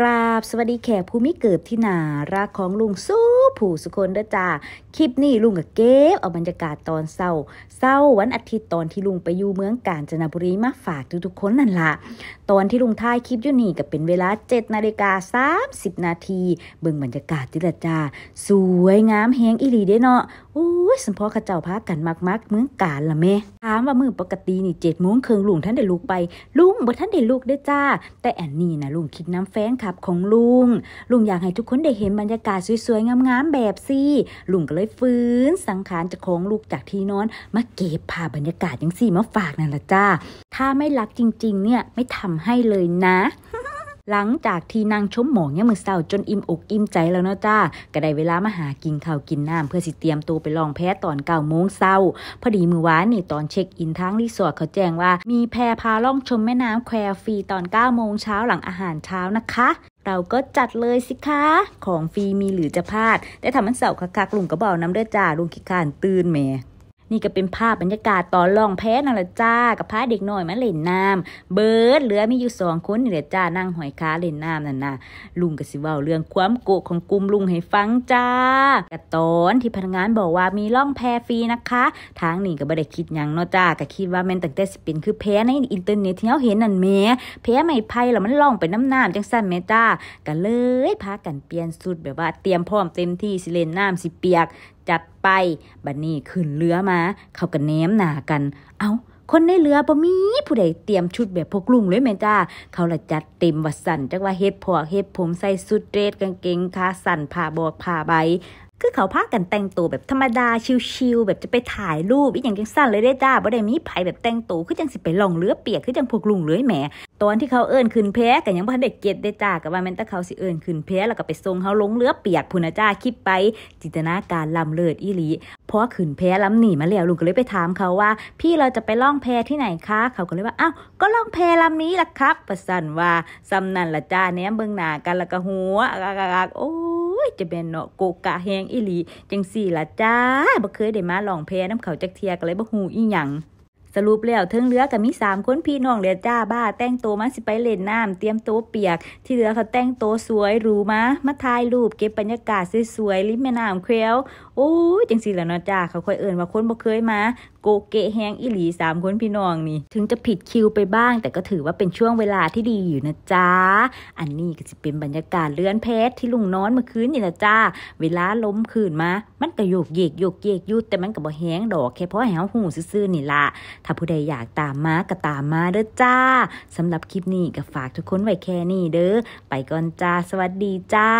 กราบสวัสดีแขกภูมิเกิดที่นารักของลุงสู้ผู้สุคนเด้อจ้า คลิปนี้ลุงกับเก๊บเอาบรรยากาศตอนเศร้าเศร้าวันอาทิตย์ตอนที่ลุงไปอยู่เมืองกาญจนบุรีมาฝากทุกๆคนนั่นละตอนที่ลุงถ่ายคลิปอยู่นี่ก็เป็นเวลา 7 นาฬิกา30 นาทีเบิ่งบรรยากาศทจิละจ้า สวยงามแฮงอีหลีเด้เนาะอู้ยสมพอขเจ้าพากันมากมากเมืองกาญละแม่ ถามว่ามือปกตินี่เจ็ดโมงเคืองลุงท่านได้ลุกไป ลุงบ่ท่านได้ลุกได้จ้า แต่แอนนี่นะลุงคิดน้ำแฟนคลับของลุง ลุงอยากให้ทุกคนได้เห็นบรรยากาศสวยๆงามาำแบบซี่ลุงก็เลยฟื้น สังขารจะค้งลูกจากที่นอน มาเก็บภาพบรรยากาศยังสี่มาฝากนั่นละจ้า ถ้าไม่รักจริงๆ เนี่ย ไม่ทำให้เลยนะ หลังจากที่นางชมหมองเนี่ยมือเศร้าจนอิ่มอกอิ่มใจแล้วเนาะจ้า ก็ได้เวลามาหากินข้าวกินน้ำเพื่อสิเตรียมตัวไปลองแพ้ตอนเก้าโมงเศร้า พอดีมือวานนี่ตอนเช็คอินท้งรีสอร์ทเขาแจ้งว่ามีแพพาล่องชมแม่น้ำแควฟรีตอนเก้าโมงเช้าหลังอาหารเช้านะคะเราก็จัดเลยสิคะ ของฟรีมีหรือจะพลาด ได้ทำมันเสาร์คักๆลุงก็บอกน้ำเดือจ้าลุงขี้ขานตื่นแม่นี่ก็เป็นภาพบรรยากาศตอนล่องแพนั่นแหละจ้ากับพาเด็กน้อยมาเล่นน้ำเบิร์ดเหลือมีอยู่สองคนนี่แหละจ้านั่งหอยค้าเล่นน้ำนั่นนะลุงก็สิว่าเรื่องความโกะของกลุ่มลุงให้ฟังจ้ากับตอนที่พนักงานบอกว่ามีล่องแพฟรีนะคะ ทางนี่ก็บ่ได้คิดยังเนาะจ้าก็คิดว่าแม่นตั้งแต่สิเป็นคือแพในอินเทอร์เน็ตที่เขาเห็นนั่นแม่แพไม่ไพ่แล้วมันล่องไปน้ำน้ำจังสั้นแม่จ้าก็เลย พากันเปลี่ยนสุดแบบว่าเตรียมพร้อมเต็มที่สิเล่นน้ำสิเปียกจัดไป บัดนนี้ขึ้นเรือมา เขากันเน้มหนากัน เอา้าคนในเรือบ่มีผู้ใดเตรียมชุดแบบพวกลุงเลยแม่จ้าเขาละจัดเต็มวัดสันจักว่าเฮ็ดพวกเฮ็ดผมใส่สุดเดรสกางเกงขาสั่นผ้าบอกผ้าใบคือเขาพากันแต่งตัวแบบธรรมดาชิวๆแบบจะไปถ่ายรูปอีกอย่างจังสั้นเลยได้จ้าบ่ได้มีไผแบบแต่งตัวคือจังสิไปล่องเลือเปียกคือจังพวกลุงเลื้อยแหมตอนที่เขาเอิ้นขึ้นแพ้กันยังพันเด็กเก็ตได้จ้ากับว่าแม่นต่เขาสิเอิ้นขึ้นแพ้แล้วก็ไปทรงเขาลงเลือเปียกพุนจ้าคิดไป จินตนาการลำเลิศอีหลีเพราะขึ้นแพ้ล้ำหนีมาแล้วลุงก็เลยไปถามเขาว่า พี่เราจะไปล่องแพที่ไหนคะเขาก็เลยว่าอ้าวก็ล่องแพลำนี้ล่ะครับประสันว่าซำนันละจ้าแีนมเบิงหนากันละก็หัวอโอ้ยจะเป็นเนาะโกกะแ้งอิลี จังสี่ละจ้าบ่เคยได้มาลองแพ้น้ำเขาจักเทียก็เลยบ่หูอีหยังสรุปแล้วเทิงเรือกับมีสามคนพี่น้องเลือจ้าบ้า แต่งโตมาสิไปเล่นน้ำเตรียมโตเปียก ที่เรือเขาแต่งโต สวยรู้มะมาถ่ายรูป เก็บบรรยากาศ สวยๆริมแม่น้ำแคลวโอ้ยจังสิแล้วเนาะจ้าเขาค่อยเอิญนว่าคนบ่เคยมาโกเกะแห้งอิหลีสามคนพี่น้องนี่ถึงจะผิดคิวไปบ้าง แต่ก็ถือว่าเป็นช่วงเวลาที่ดีอยู่นะจ๊ะ อันนี้ก็จะเป็นบรรยากาศเลื่อนเพชรที่ลุงนอนเมื่อคืนนี่นะจ๊ะเวลาล้มคืนมา มันก็โยกเยกโยกเยกยุดแต่มันก็บ่แห้งดอกแค่เพราะแห้งหูซื่อๆนี่ละ ถ้าผู้ใดอยากตามมา ก็ตามมาเด้อจ้า สำหรับคลิปนี้ก็ฝากทุกคนไว้แค่นี้เด้อไปก่อนจ้าสวัสดีจ้า